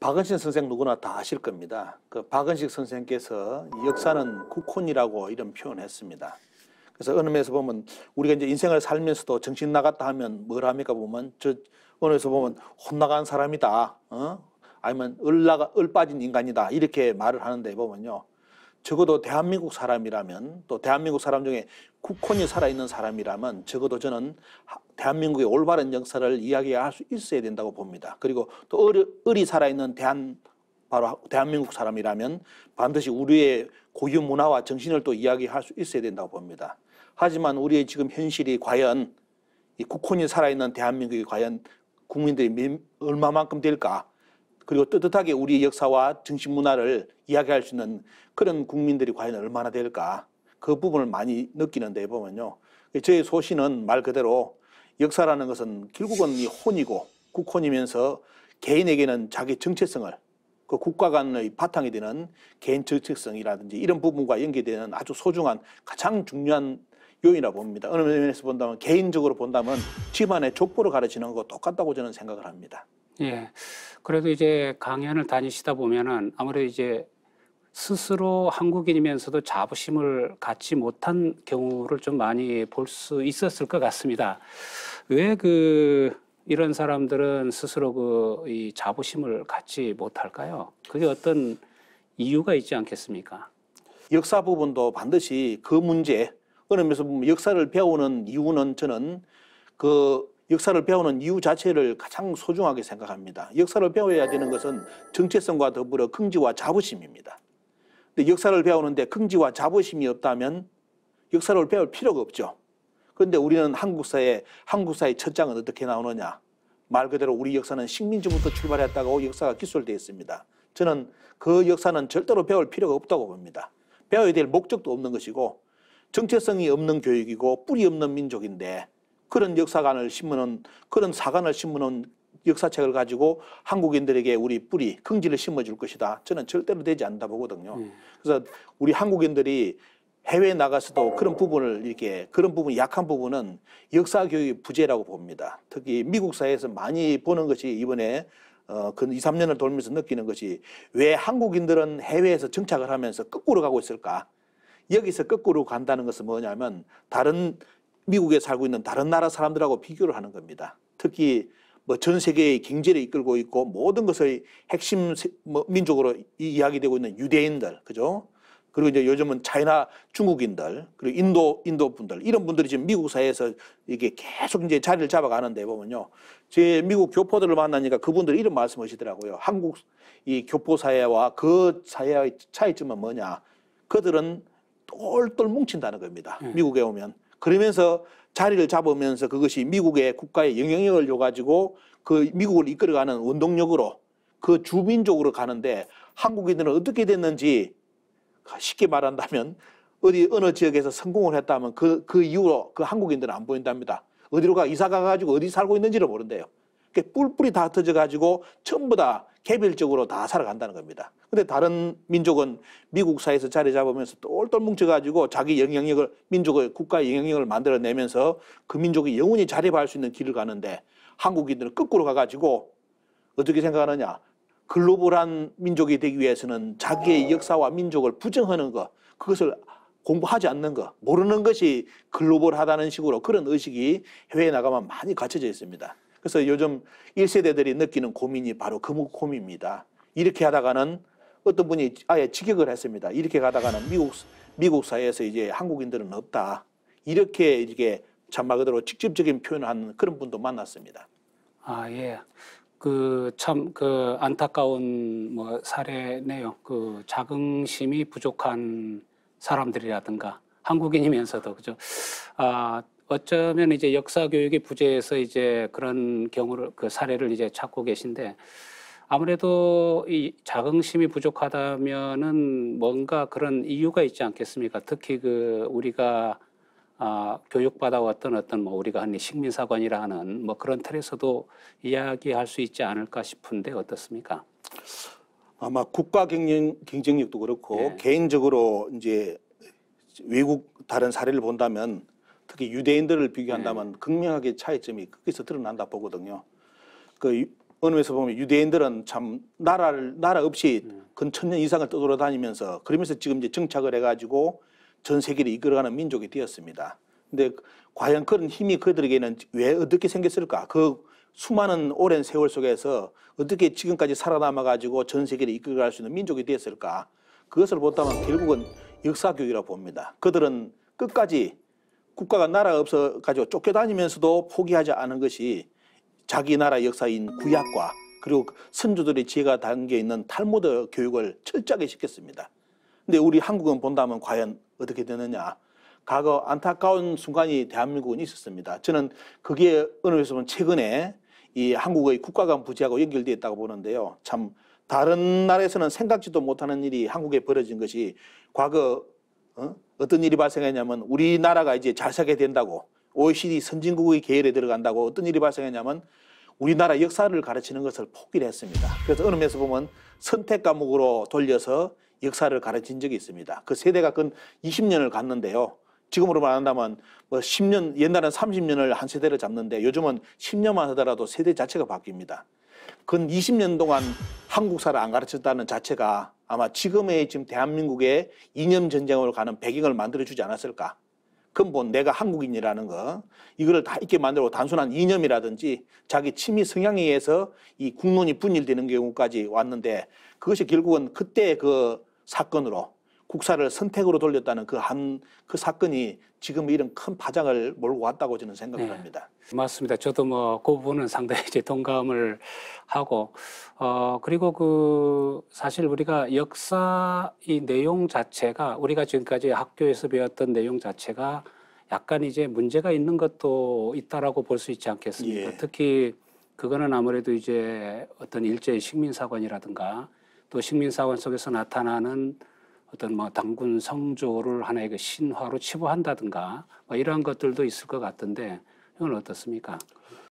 박은식 선생 누구나 다 아실 겁니다. 그 박은식 선생께서 역사는 국혼이라고 이런 표현했습니다. 그래서 어느 면에서 보면 우리가 이제 인생을 살면서도 정신 나갔다 하면 뭘 합니까 보면 저 어느 면에서 보면 혼나간 사람이다. 어? 아니면 을나가 을 빠진 인간이다 이렇게 말을 하는데 보면요 적어도 대한민국 사람이라면 또 대한민국 사람 중에 국혼이 살아있는 사람이라면 적어도 저는 대한민국의 올바른 역사를 이야기할 수 있어야 된다고 봅니다. 그리고 또 을이 살아있는 대한 바로 대한민국 사람이라면 반드시 우리의 고유 문화와 정신을 또 이야기할 수 있어야 된다고 봅니다. 하지만 우리의 지금 현실이 과연 이 국혼이 살아있는 대한민국이 과연 국민들이 얼마만큼 될까? 그리고 뜨뜻하게 우리 역사와 정신 문화를 이야기할 수 있는 그런 국민들이 과연 얼마나 될까 그 부분을 많이 느끼는데 보면요 저의 소신은 말 그대로 역사라는 것은 결국은 이 혼이고 국혼이면서 개인에게는 자기 정체성을 그 국가 간의 바탕이 되는 개인 정체성이라든지 이런 부분과 연계되는 아주 소중한 가장 중요한 요인이라 고 봅니다. 어느 면에서 본다면 개인적으로 본다면 집안의 족보를 가르치는 거 똑같다고 저는 생각을 합니다. 예. 그래도 이제 강연을 다니시다 보면은 아무래도 이제 스스로 한국인이면서도 자부심을 갖지 못한 경우를 좀 많이 볼 수 있었을 것 같습니다. 왜 그 이런 사람들은 스스로 그 이 자부심을 갖지 못할까요? 그게 어떤 이유가 있지 않겠습니까? 역사 부분도 반드시 그 문제 그러면서 뭐 역사를 배우는 이유는 저는 그 역사를 배우는 이유 자체를 가장 소중하게 생각합니다. 역사를 배워야 되는 것은 정체성과 더불어 긍지와 자부심입니다. 근데 역사를 배우는데 긍지와 자부심이 없다면 역사를 배울 필요가 없죠. 그런데 우리는 한국사의 한국사의 첫 장은 어떻게 나오느냐? 말 그대로 우리 역사는 식민지부터 출발했다고 역사가 기술되어 있습니다. 저는 그 역사는 절대로 배울 필요가 없다고 봅니다. 배워야 될 목적도 없는 것이고 정체성이 없는 교육이고 뿌리 없는 민족인데 그런 역사관을 심는 으 그런 사관을 심는 으 역사책을 가지고 한국인들에게 우리 뿌리, 긍지를 심어줄 것이다. 저는 절대로 되지 않다 보거든요. 음. 그래서 우리 한국인들이 해외에 나가서도 그런 부분을 이렇게 그런 부분 약한 부분은 역사 교육의 부재라고 봅니다. 특히 미국 사회에서 많이 보는 것이 이번에 어그 2, 3년을 돌면서 느끼는 것이 왜 한국인들은 해외에서 정착을 하면서 거꾸로 가고 있을까? 여기서 거꾸로 간다는 것은 뭐냐면 다른 미국에 살고 있는 다른 나라 사람들하고 비교를 하는 겁니다. 특히 뭐 전 세계의 경제를 이끌고 있고 모든 것의 핵심 뭐 민족으로 이야기되고 있는 유대인들, 그죠? 그리고 이제 요즘은 차이나 중국인들, 그리고 인도, 인도 분들, 이런 분들이 지금 미국 사회에서 이게 계속 이제 자리를 잡아가는데 보면요. 제 미국 교포들을 만나니까 그분들 이런 말씀 하시더라고요. 한국 이 교포 사회와 그 사회의 차이점은 뭐냐. 그들은 똘똘 뭉친다는 겁니다. 예. 미국에 오면. 그러면서 자리를 잡으면서 그것이 미국의 국가에 영향력을 줘가지고 그 미국을 이끌어가는 운동력으로그 주민족으로 가는데 한국인들은 어떻게 됐는지 쉽게 말한다면 어디 어느 지역에서 성공을 했다면 그, 그 이후로 그 한국인들은 안 보인답니다. 어디로 가, 이사 가가지고 어디 살고 있는지를 모른대요. 뿔뿔이 다 터져가지고 전부 다 개별적으로 다 살아간다는 겁니다. 근데 다른 민족은 미국 사회에서 자리 잡으면서 똘똘 뭉쳐가지고 자기 영향력을, 민족의 국가의 영향력을 만들어내면서 그 민족이 영원히 자립할 수 있는 길을 가는데 한국인들은 거꾸로 가가지고 어떻게 생각하느냐. 글로벌한 민족이 되기 위해서는 자기의 역사와 민족을 부정하는 것, 그것을 공부하지 않는 것, 모르는 것이 글로벌하다는 식으로 그런 의식이 해외에 나가면 많이 갖춰져 있습니다. 그래서 요즘 1세대들이 느끼는 고민이 바로 그 고민입니다. 이렇게 하다가는 어떤 분이 아예 직역을 했습니다. 이렇게 가다가는 미국, 미국 사회에서 이제 한국인들은 없다. 이렇게 이렇게 참말 그대로 직접적인 표현을 하는 그런 분도 만났습니다. 아, 예. 그, 참, 그, 안타까운 뭐 사례네요. 그, 자긍심이 부족한 사람들이라든가, 한국인이면서도, 그죠. 아, 어쩌면 이제 역사 교육의 부재에서 이제 그런 경우를 그 사례를 이제 찾고 계신데 아무래도 이 자긍심이 부족하다면은 뭔가 그런 이유가 있지 않겠습니까? 특히 그 우리가 아, 교육받아왔던 어떤 뭐 우리가 하는 식민사관이라 하는 뭐 그런 틀에서도 이야기할 수 있지 않을까 싶은데 어떻습니까? 아마 국가 경쟁, 경쟁력도 그렇고 예. 개인적으로 이제 외국 다른 사례를 본다면 특히 유대인들을 비교한다면 네. 극명하게 차이점이 거기서 드러난다 보거든요. 그 언어에서 보면 유대인들은 참 나라를 나라 없이 네. 근천년 이상을 떠돌아다니면서 그러면서 지금 이제 정착을 해가지고 전 세계를 이끌어가는 민족이 되었습니다. 근데 과연 그런 힘이 그들에게는 왜 어떻게 생겼을까? 그 수많은 오랜 세월 속에서 어떻게 지금까지 살아남아 가지고 전 세계를 이끌어갈 수 있는 민족이 되었을까? 그것을 보다면 결국은 역사 교육이라고 봅니다. 그들은 끝까지 국가가 나라 가 없어 가지고 쫓겨다니면서도 포기하지 않은 것이 자기 나라 역사인 구약과 그리고 선조들의 지혜가 담겨 있는 탈무드 교육을 철저하게 시켰습니다. 근데 우리 한국은 본다면 과연 어떻게 되느냐? 과거 안타까운 순간이 대한민국은 있었습니다. 저는 그게 어느 면에서 최근에 이 한국의 국가간 부재하고 연결되어 있다고 보는데요. 참 다른 나라에서는 생각지도 못하는 일이 한국에 벌어진 것이 과거 어? 어떤 일이 발생했냐면 우리나라가 이제 잘 살게 된다고 OECD 선진국의 계열에 들어간다고 어떤 일이 발생했냐면 우리나라 역사를 가르치는 것을 포기를 했습니다. 그래서 어느 면에서 보면 선택 과목으로 돌려서 역사를 가르친 적이 있습니다. 그 세대가 근 20년을 갔는데요. 지금으로 말한다면 뭐 10년, 옛날엔 30년을 한 세대를 잡는데 요즘은 10년만 하더라도 세대 자체가 바뀝니다. 근 20년 동안 한국사를 안 가르쳤다는 자체가 아마 지금의 지금 대한민국의 이념 전쟁으로 가는 배경을 만들어 주지 않았을까. 근본 뭐 내가 한국인이라는 거 이거를 다 있게 만들고 단순한 이념이라든지 자기 취미 성향에 의해서 이 국론이 분열되는 경우까지 왔는데 그것이 결국은 그때 그 사건으로 국사를 선택으로 돌렸다는 그 한그 그 사건이 지금 이런 큰 파장을 몰고 왔다고 저는 생각을 네. 합니다. 맞습니다. 저도 뭐그 부분은 상당히 이제 동감을 하고 어 그리고 그 사실 우리가 역사 이 내용 자체가 우리가 지금까지 학교에서 배웠던 내용 자체가 약간 이제 문제가 있는 것도 있다라고 볼 수 있지 않겠습니까? 예. 특히 그거는 아무래도 이제 어떤 일제의 식민사관이라든가 또 식민사관 속에서 나타나는 어떤 뭐 당군 성조를 하나의 그 신화로 치부한다든가 뭐 이러한 것들도 있을 것 같은데 이건 어떻습니까?